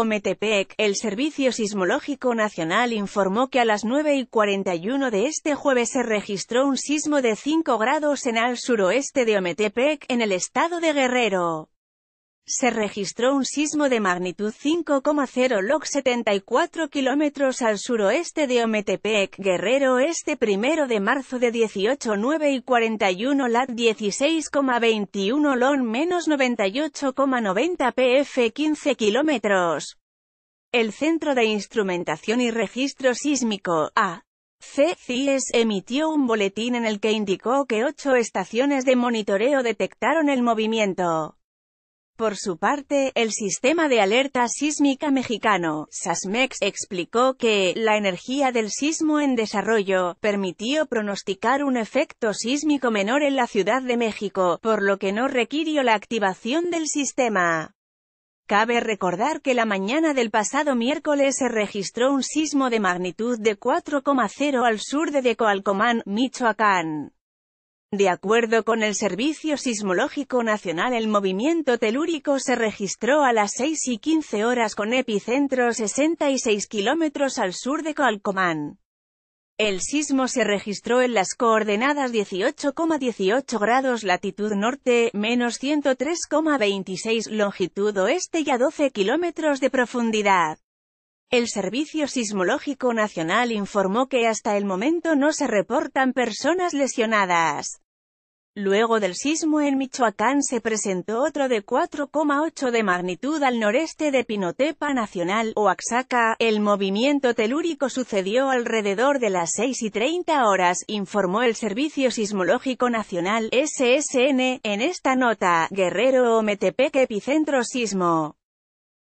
Ometepec, el Servicio Sismológico Nacional informó que a las 9 y 41 de este jueves se registró un sismo de 5 grados en al suroeste de Ometepec, en el estado de Guerrero se registró un sismo de magnitud 5,0 loc 74 kilómetros al suroeste de Ometepec, Guerrero este primero de marzo de 18,9 y 41 lat 16,21 lon menos 98,90 pf 15 kilómetros. El Centro de Instrumentación y Registro Sísmico, A. emitió un boletín en el que indicó que ocho estaciones de monitoreo detectaron el movimiento. Por su parte, el Sistema de Alerta Sísmica Mexicano, SASMEX, explicó que, la energía del sismo en desarrollo, permitió pronosticar un efecto sísmico menor en la Ciudad de México, por lo que no requirió la activación del sistema. Cabe recordar que la mañana del pasado miércoles se registró un sismo de magnitud de 4,0 al sur de Decoalcomán, Michoacán. De acuerdo con el Servicio Sismológico Nacional el movimiento telúrico se registró a las 6 y 15 horas con epicentro 66 kilómetros al sur de Coalcomán. El sismo se registró en las coordenadas 18,18 grados latitud norte, menos 103,26 longitud oeste y a 12 kilómetros de profundidad. El Servicio Sismológico Nacional informó que hasta el momento no se reportan personas lesionadas. Luego del sismo en Michoacán se presentó otro de 4,8 de magnitud al noreste de Pinotepa Nacional, Oaxaca. El movimiento telúrico sucedió alrededor de las 6 y 30 horas, informó el Servicio Sismológico Nacional, SSN, en esta nota, Guerrero Ometepec Epicentro Sismo.